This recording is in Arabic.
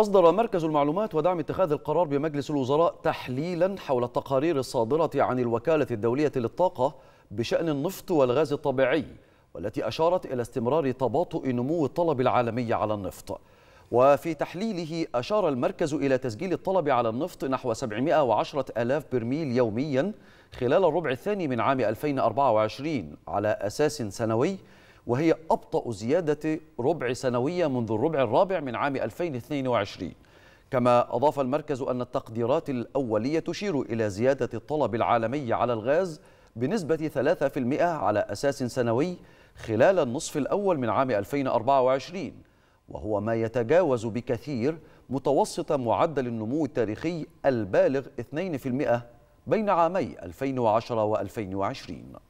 أصدر مركز المعلومات ودعم اتخاذ القرار بمجلس الوزراء تحليلا حول التقارير الصادرة عن الوكالة الدولية للطاقة بشأن النفط والغاز الطبيعي والتي أشارت إلى استمرار تباطؤ نمو الطلب العالمي على النفط وفي تحليله أشار المركز إلى تسجيل الطلب على النفط نحو 710 ألاف برميل يوميا خلال الربع الثاني من عام 2024 على أساس سنوي وهي أبطأ زيادة ربع سنوية منذ الربع الرابع من عام 2022 كما أضاف المركز أن التقديرات الأولية تشير إلى زيادة الطلب العالمي على الغاز بنسبة 3% على أساس سنوي خلال النصف الأول من عام 2024 وهو ما يتجاوز بكثير متوسط معدل النمو التاريخي البالغ 2% بين عامي 2010 و2020